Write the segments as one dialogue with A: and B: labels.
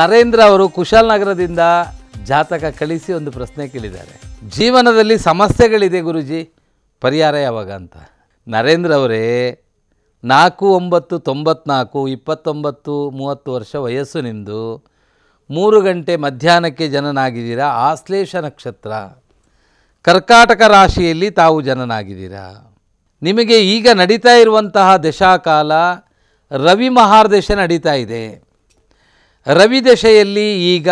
A: ನರೇಂದ್ರ ಅವರು ನಗರದಿಂದ ಜಾತಕ ಕಳಿಸಿ ಒಂದು ಪ್ರಶ್ನೆ ಕೇಳಿದ್ದಾರೆ ಜೀವನದಲ್ಲಿ ಸಮಸ್ಯೆಗಳಿದೆ ಗುರುಜಿ ಪರಿಹಾರ ಯಾವಾಗ ಅಂತ ನರೇಂದ್ರ ಅವರೇ ನಾಲ್ಕು ಒಂಬತ್ತು ತೊಂಬತ್ನಾಲ್ಕು ಇಪ್ಪತ್ತೊಂಬತ್ತು ಮೂವತ್ತು ವರ್ಷ ವಯಸ್ಸು ನಿಂದು ಮೂರು ಗಂಟೆ ಮಧ್ಯಾಹ್ನಕ್ಕೆ ಜನನಾಗಿದ್ದೀರಾ ಆಶ್ಲೇಷ ನಕ್ಷತ್ರ ಕರ್ಕಾಟಕ ರಾಶಿಯಲ್ಲಿ ತಾವು ಜನನಾಗಿದ್ದೀರಾ ನಿಮಗೆ ಈಗ ನಡೀತಾ ಇರುವಂತಹ ದಶಾಕಾಲ ರವಿ ಮಹಾರ್ದಶ ನಡೀತಾ ಇದೆ ರವಿದಶೆಯಲ್ಲಿ ಈಗ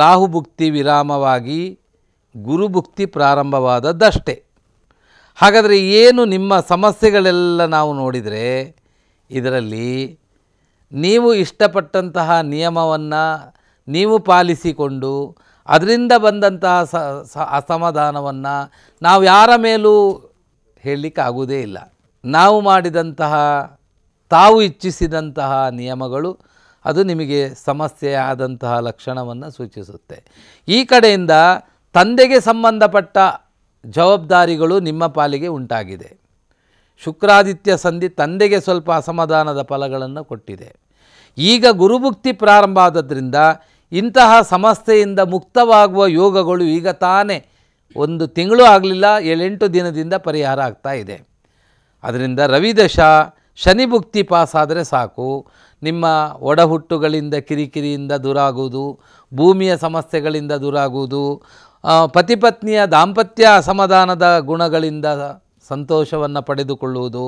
A: ರಾಹುಭುಕ್ತಿ ವಿರಾಮವಾಗಿ ಗುರುಭುಕ್ತಿ ಪ್ರಾರಂಭವಾದದ್ದಷ್ಟೇ ಹಾಗಾದರೆ ಏನು ನಿಮ್ಮ ಸಮಸ್ಯೆಗಳೆಲ್ಲ ನಾವು ನೋಡಿದರೆ ಇದರಲ್ಲಿ ನೀವು ಇಷ್ಟಪಟ್ಟಂತಹ ನಿಯಮವನ್ನು ನೀವು ಪಾಲಿಸಿಕೊಂಡು ಅದರಿಂದ ಬಂದಂತಹ ಸ ಅಸಮಾಧಾನವನ್ನು ನಾವು ಯಾರ ಮೇಲೂ ಹೇಳಲಿಕ್ಕೆ ಆಗುವುದೇ ಇಲ್ಲ ನಾವು ಮಾಡಿದಂತಹ ತಾವು ಇಚ್ಛಿಸಿದಂತಹ ನಿಯಮಗಳು ಅದು ನಿಮಗೆ ಸಮಸ್ಯೆ ಆದಂತಹ ಲಕ್ಷಣವನ್ನು ಸೂಚಿಸುತ್ತೆ ಈ ಕಡೆಯಿಂದ ತಂದೆಗೆ ಸಂಬಂಧಪಟ್ಟ ಜವಾಬ್ದಾರಿಗಳು ನಿಮ್ಮ ಪಾಲಿಗೆ ಉಂಟಾಗಿದೆ ಶುಕ್ರಾದಿತ್ಯ ಸಂಧಿ ತಂದೆಗೆ ಸ್ವಲ್ಪ ಅಸಮಾಧಾನದ ಫಲಗಳನ್ನು ಕೊಟ್ಟಿದೆ ಈಗ ಗುರುಭುಕ್ತಿ ಪ್ರಾರಂಭ ಆದದ್ರಿಂದ ಇಂತಹ ಸಮಸ್ಯೆಯಿಂದ ಮುಕ್ತವಾಗುವ ಯೋಗಗಳು ಈಗ ತಾನೇ ಒಂದು ತಿಂಗಳು ಆಗಲಿಲ್ಲ ಏಳೆಂಟು ದಿನದಿಂದ ಪರಿಹಾರ ಆಗ್ತಾ ಇದೆ ಅದರಿಂದ ರವಿದಶ ಶನಿ ಭುಕ್ತಿ ಪಾಸಾದರೆ ಸಾಕು ನಿಮ್ಮ ಒಡಹುಟ್ಟುಗಳಿಂದ ಕಿರಿಕಿರಿಯಿಂದ ದೂರಾಗುವುದು ಭೂಮಿಯ ಸಮಸ್ಯೆಗಳಿಂದ ದೂರಾಗುವುದು ಪತಿಪತ್ನಿಯ ದಾಂಪತ್ಯ ಅಸಮಾಧಾನದ ಗುಣಗಳಿಂದ ಸಂತೋಷವನ್ನು ಪಡೆದುಕೊಳ್ಳುವುದು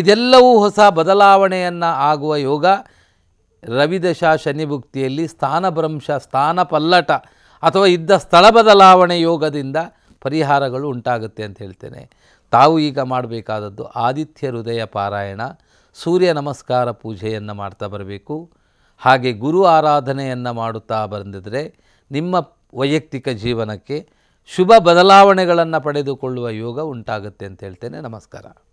A: ಇದೆಲ್ಲವೂ ಹೊಸ ಬದಲಾವಣೆಯನ್ನು ಆಗುವ ಯೋಗ ರವಿದಶ ಶನಿಭುಕ್ತಿಯಲ್ಲಿ ಸ್ಥಾನಭ್ರಂಶ ಸ್ಥಾನ ಪಲ್ಲಟ ಅಥವಾ ಇದ್ದ ಸ್ಥಳ ಬದಲಾವಣೆ ಯೋಗದಿಂದ ಪರಿಹಾರಗಳು ಉಂಟಾಗುತ್ತೆ ಅಂತ ಹೇಳ್ತೇನೆ ತಾವು ಈಗ ಮಾಡಬೇಕಾದದ್ದು ಆದಿತ್ಯ ಹೃದಯ ಪಾರಾಯಣ ಸೂರ್ಯ ನಮಸ್ಕಾರ ಪೂಜೆಯನ್ನು ಮಾಡ್ತಾ ಬರಬೇಕು ಹಾಗೆ ಗುರು ಆರಾಧನೆಯನ್ನು ಮಾಡುತ್ತಾ ಬಂದಿದ್ರೆ ನಿಮ್ಮ ವೈಯಕ್ತಿಕ ಜೀವನಕ್ಕೆ ಶುಭ ಬದಲಾವಣೆಗಳನ್ನು ಪಡೆದುಕೊಳ್ಳುವ ಯೋಗ ಉಂಟಾಗುತ್ತೆ ಅಂತ ಹೇಳ್ತೇನೆ ನಮಸ್ಕಾರ